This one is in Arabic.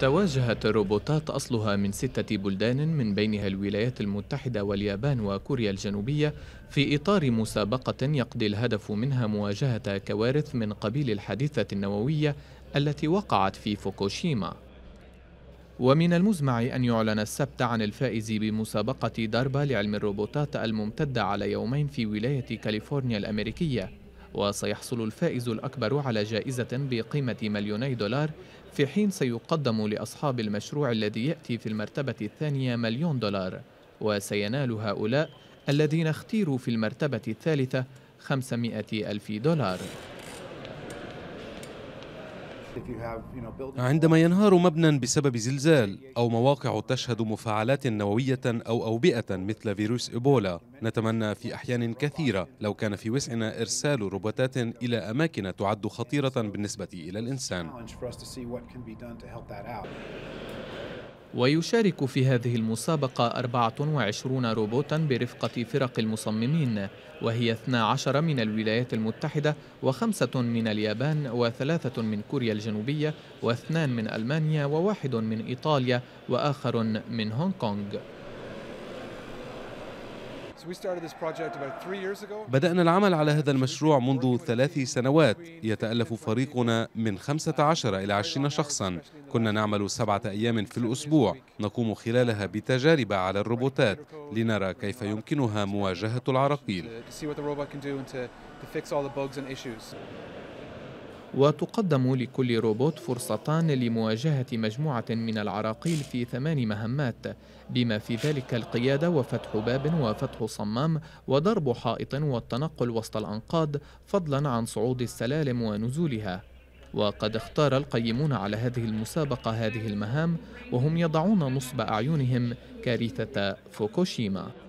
تواجهت الروبوتات أصلها من ستة بلدان من بينها الولايات المتحدة واليابان وكوريا الجنوبية في إطار مسابقة يقضي الهدف منها مواجهة كوارث من قبيل الحادثة النووية التي وقعت في فوكوشيما ومن المزمع أن يعلن السبت عن الفائز بمسابقة داربا لعلم الروبوتات الممتدة على يومين في ولاية كاليفورنيا الأمريكية وسيحصل الفائز الأكبر على جائزة بقيمة مليوني دولار في حين سيقدم لأصحاب المشروع الذي يأتي في المرتبة الثانية مليون دولار وسينال هؤلاء الذين اختيروا في المرتبة الثالثة 500 ألف دولار عندما ينهار مبنى بسبب زلزال أو مواقع تشهد مفاعلات نووية أو أوبئة مثل فيروس إيبولا نتمنى في أحيان كثيرة لو كان في وسعنا إرسال روبوتات إلى أماكن تعد خطيرة بالنسبة إلى الإنسان ويشارك في هذه المسابقة 24 روبوتا برفقة فرق المصممين وهي 12 من الولايات المتحدة وخمسة من اليابان وثلاثة من كوريا الجنوبية واثنان من ألمانيا وواحد من إيطاليا وآخر من هونغ كونغ بدأنا العمل على هذا المشروع منذ ثلاث سنوات يتألف فريقنا من 15 إلى 20 شخصا كنا نعمل سبعة أيام في الأسبوع نقوم خلالها بتجارب على الروبوتات لنرى كيف يمكنها مواجهة العراقيل وتقدم لكل روبوت فرصتان لمواجهة مجموعة من العراقيل في ثمان مهمات بما في ذلك القيادة وفتح باب وفتح صمام وضرب حائط والتنقل وسط الأنقاض فضلا عن صعود السلالم ونزولها وقد اختار القيمون على هذه المسابقة هذه المهام وهم يضعون نصب أعينهم كارثة فوكوشيما